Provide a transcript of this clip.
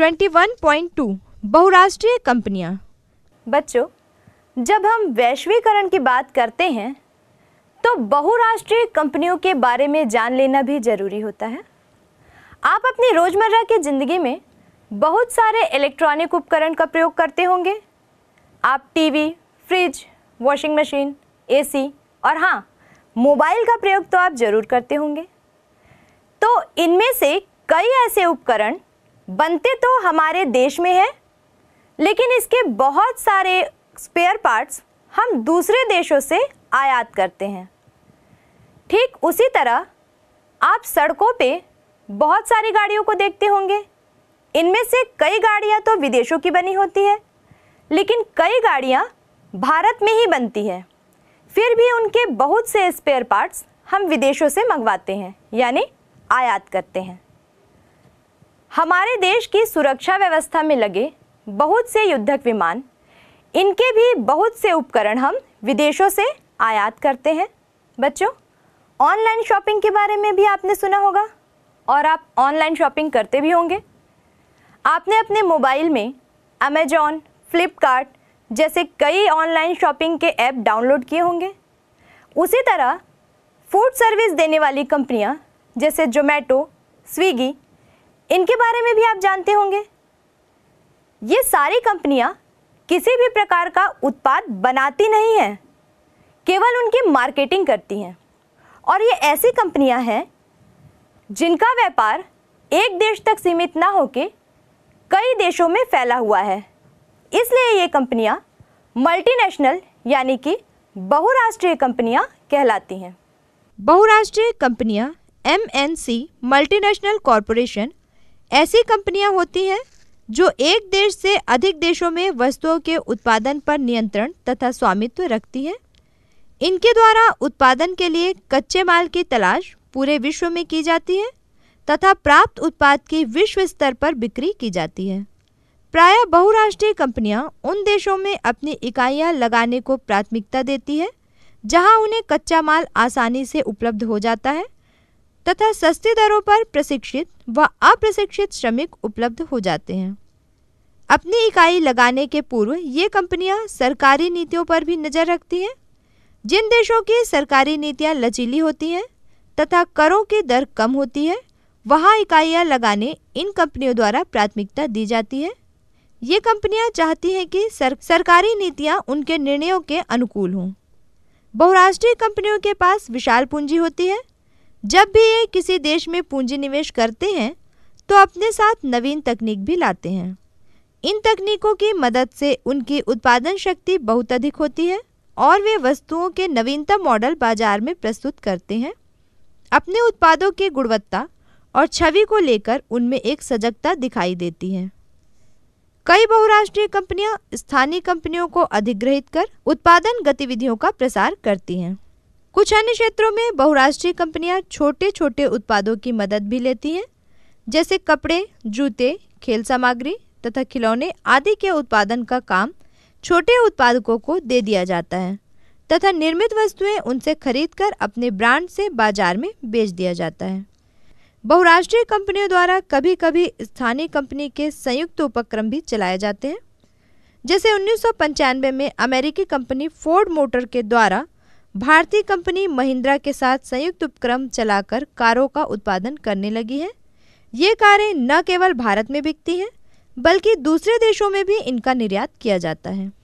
21.2 बहुराष्ट्रीय कंपनियां बच्चों जब हम वैश्वीकरण की बात करते हैं तो बहुराष्ट्रीय कंपनियों के बारे में जान लेना भी ज़रूरी होता है आप अपनी रोज़मर्रा की ज़िंदगी में बहुत सारे इलेक्ट्रॉनिक उपकरण का प्रयोग करते होंगे आप TV, fridge washing machine AC और हाँ मोबाइल का प्रयोग तो आप ज़रूर करते होंगे तो इनमें से कई ऐसे उपकरण बनते तो हमारे देश में है लेकिन इसके बहुत सारे स्पेयर पार्ट्स हम दूसरे देशों से आयात करते हैं ठीक उसी तरह आप सड़कों पे बहुत सारी गाड़ियों को देखते होंगे इनमें से कई गाड़ियां तो विदेशों की बनी होती है लेकिन कई गाड़ियां भारत में ही बनती है फिर भी उनके बहुत से स्पेयर पार्ट्स हम विदेशों से मंगवाते हैं यानी आयात करते हैं हमारे देश की सुरक्षा व्यवस्था में लगे बहुत से युद्धक विमान इनके भी बहुत से उपकरण हम विदेशों से आयात करते हैं बच्चों ऑनलाइन शॉपिंग के बारे में भी आपने सुना होगा और आप ऑनलाइन शॉपिंग करते भी होंगे आपने अपने मोबाइल में अमेजॉन फ्लिपकार्ट जैसे कई ऑनलाइन शॉपिंग के ऐप डाउनलोड किए होंगे उसी तरह फूड सर्विस देने वाली कंपनियां जैसे जोमेटो स्विगी इनके बारे में भी आप जानते होंगे ये सारी कंपनियां किसी भी प्रकार का उत्पाद बनाती नहीं हैं केवल उनकी मार्केटिंग करती हैं और ये ऐसी कंपनियां हैं जिनका व्यापार एक देश तक सीमित ना होकर कई देशों में फैला हुआ है इसलिए ये कंपनियां मल्टीनेशनल यानी कि बहुराष्ट्रीय कंपनियां कहलाती हैं बहुराष्ट्रीय कंपनियां सी मल्टीनेशनल कॉरपोरेशन ऐसी कंपनियां होती हैं जो एक देश से अधिक देशों में वस्तुओं के उत्पादन पर नियंत्रण तथा स्वामित्व रखती हैं इनके द्वारा उत्पादन के लिए कच्चे माल की तलाश पूरे विश्व में की जाती है तथा प्राप्त उत्पाद की विश्व स्तर पर बिक्री की जाती है प्रायः बहुराष्ट्रीय कंपनियां उन देशों में अपनी इकाइयां लगाने को प्राथमिकता देती है जहां उन्हें कच्चा माल आसानी से उपलब्ध हो जाता है तथा सस्ती दरों पर प्रशिक्षित व अप्रशिक्षित श्रमिक उपलब्ध हो जाते हैं अपनी इकाई लगाने के पूर्व ये कंपनियां सरकारी नीतियों पर भी नज़र रखती हैं जिन देशों की सरकारी नीतियां लचीली होती हैं तथा करों की दर कम होती है वहाँ इकाइयाँ लगाने इन कंपनियों द्वारा प्राथमिकता दी जाती है ये कंपनियां चाहती हैं कि सर, सरकारी नीतियां उनके निर्णयों के अनुकूल हों बहुराष्ट्रीय कंपनियों के पास विशाल पूंजी होती है जब भी ये किसी देश में पूंजी निवेश करते हैं तो अपने साथ नवीन तकनीक भी लाते हैं इन तकनीकों की मदद से उनकी उत्पादन शक्ति बहुत अधिक होती है और वे वस्तुओं के नवीनतम मॉडल बाजार में प्रस्तुत करते हैं अपने उत्पादों की गुणवत्ता और छवि को लेकर उनमें एक सजगता दिखाई देती है कई बहुराष्ट्रीय कंपनियां स्थानीय कंपनियों को अधिग्रहित कर उत्पादन गतिविधियों का प्रसार करती हैं कुछ अन्य क्षेत्रों में बहुराष्ट्रीय कंपनियां छोटे छोटे उत्पादों की मदद भी लेती हैं जैसे कपड़े जूते खेल सामग्री तथा खिलौने आदि के उत्पादन का काम छोटे उत्पादकों को दे दिया जाता है तथा निर्मित वस्तुएं उनसे खरीदकर अपने ब्रांड से बाजार में बेच दिया जाता है बहुराष्ट्रीय कंपनियों द्वारा कभी कभी स्थानीय कंपनी के संयुक्त उपक्रम भी चलाए जाते हैं जैसे उन्नीस में अमेरिकी कंपनी फोर्ड मोटर के द्वारा भारतीय कंपनी महिंद्रा के साथ संयुक्त उपक्रम चलाकर कारों का उत्पादन करने लगी है ये कारें न केवल भारत में बिकती हैं बल्कि दूसरे देशों में भी इनका निर्यात किया जाता है